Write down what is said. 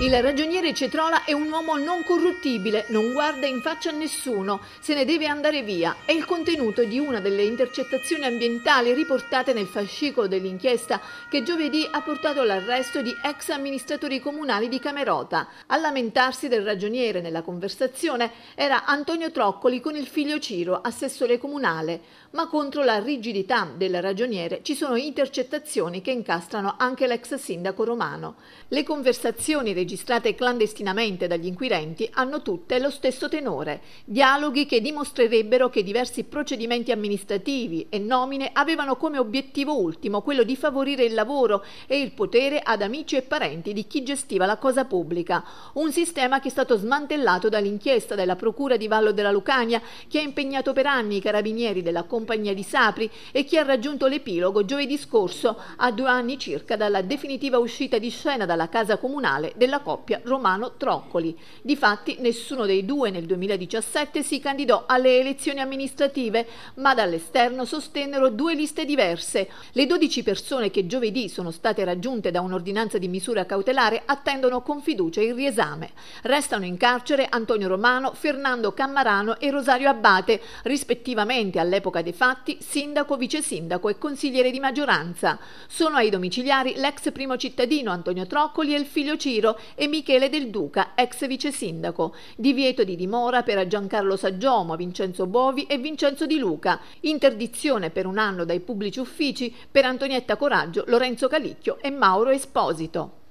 Il ragioniere Cetrola è un uomo non corruttibile, non guarda in faccia a nessuno, se ne deve andare via. È il contenuto di una delle intercettazioni ambientali riportate nel fascicolo dell'inchiesta che giovedì ha portato all'arresto di ex amministratori comunali di Camerota. A lamentarsi del ragioniere nella conversazione era Antonio Troccoli con il figlio Ciro, assessore comunale, ma contro la rigidità del ragioniere ci sono intercettazioni che incastrano anche l'ex sindaco romano. Le conversazioni dei registrate clandestinamente dagli inquirenti hanno tutte lo stesso tenore, dialoghi che dimostrerebbero che diversi procedimenti amministrativi e nomine avevano come obiettivo ultimo quello di favorire il lavoro e il potere ad amici e parenti di chi gestiva la cosa pubblica, un sistema che è stato smantellato dall'inchiesta della Procura di Vallo della Lucania che ha impegnato per anni i carabinieri della compagnia di Sapri e che ha raggiunto l'epilogo giovedì scorso a due anni circa dalla definitiva uscita di scena dalla casa comunale della della coppia Romano-Troccoli. Difatti nessuno dei due nel 2017 si candidò alle elezioni amministrative, ma dall'esterno sostennero due liste diverse. Le 12 persone che giovedì sono state raggiunte da un'ordinanza di misura cautelare attendono con fiducia il riesame. Restano in carcere Antonio Romano, Fernando Cammarano e Rosario Abbate, rispettivamente all'epoca dei fatti sindaco, vice sindaco e consigliere di maggioranza. Sono ai domiciliari l'ex primo cittadino Antonio Troccoli e il figlio Ciro e Michele Del Duca, ex vice sindaco. Divieto di dimora per Giancarlo Saggiomo, Vincenzo Bovi e Vincenzo Di Luca. Interdizione per un anno dai pubblici uffici per Antonietta Coraggio, Lorenzo Calicchio e Mauro Esposito.